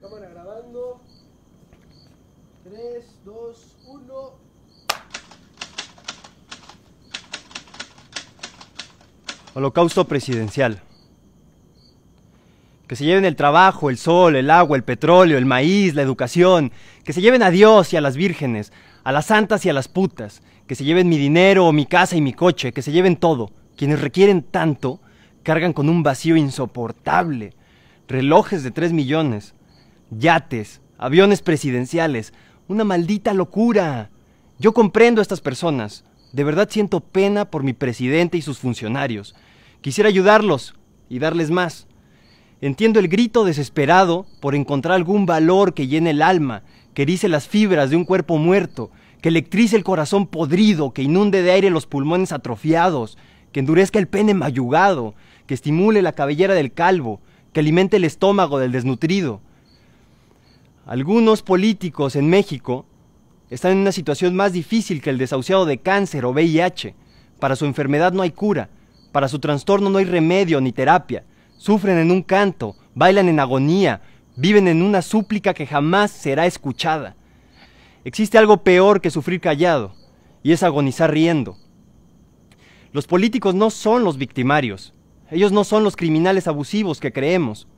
Cámara grabando. 3, 2, 1. Holocausto presidencial. Que se lleven el trabajo, el sol, el agua, el petróleo, el maíz, la educación. Que se lleven a Dios y a las vírgenes, a las santas y a las putas. Que se lleven mi dinero, mi casa y mi coche. Que se lleven todo. Quienes requieren tanto cargan con un vacío insoportable. Relojes de 3 millones, yates, aviones presidenciales, una maldita locura. Yo comprendo a estas personas. De verdad siento pena por mi presidente y sus funcionarios. Quisiera ayudarlos y darles más. Entiendo el grito desesperado por encontrar algún valor que llene el alma, que erice las fibras de un cuerpo muerto, que electrice el corazón podrido, que inunde de aire los pulmones atrofiados, que endurezca el pene mayugado, que estimule la cabellera del calvo, que alimente el estómago del desnutrido, algunos políticos en México están en una situación más difícil que el desahuciado de cáncer o VIH. Para su enfermedad no hay cura, para su trastorno no hay remedio ni terapia. Sufren en un canto, bailan en agonía, viven en una súplica que jamás será escuchada. Existe algo peor que sufrir callado, y es agonizar riendo. Los políticos no son los victimarios, ellos no son los criminales abusivos que creemos.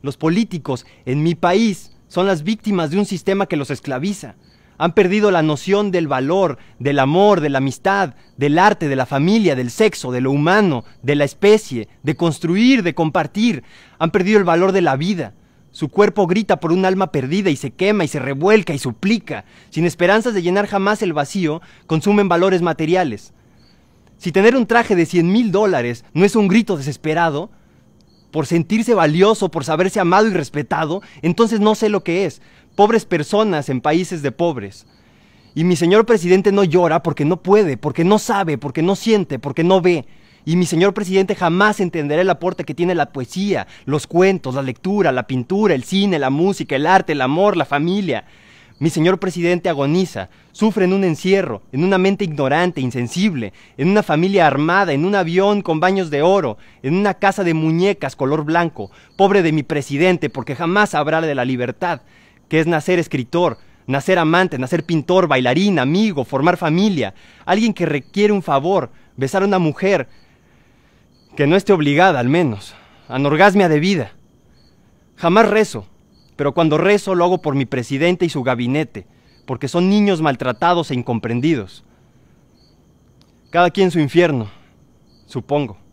Los políticos en mi país son las víctimas de un sistema que los esclaviza. Han perdido la noción del valor, del amor, de la amistad, del arte, de la familia, del sexo, de lo humano, de la especie, de construir, de compartir. Han perdido el valor de la vida. Su cuerpo grita por un alma perdida y se quema y se revuelca y suplica. Sin esperanzas de llenar jamás el vacío, consumen valores materiales. Si tener un traje de 100 mil dólares no es un grito desesperado, por sentirse valioso, por saberse amado y respetado, entonces no sé lo que es. Pobres personas en países de pobres. Y mi señor presidente no llora porque no puede, porque no sabe, porque no siente, porque no ve. Y mi señor presidente jamás entenderá el aporte que tiene la poesía, los cuentos, la lectura, la pintura, el cine, la música, el arte, el amor, la familia. Mi señor presidente agoniza, sufre en un encierro, en una mente ignorante, e insensible, en una familia armada, en un avión con baños de oro, en una casa de muñecas color blanco. Pobre de mi presidente, porque jamás habrá de la libertad, que es nacer escritor, nacer amante, nacer pintor, bailarín, amigo, formar familia, alguien que requiere un favor, besar a una mujer, que no esté obligada al menos, anorgasmia de vida. Jamás rezo, pero cuando rezo lo hago por mi presidente y su gabinete, porque son niños maltratados e incomprendidos. Cada quien su infierno, supongo.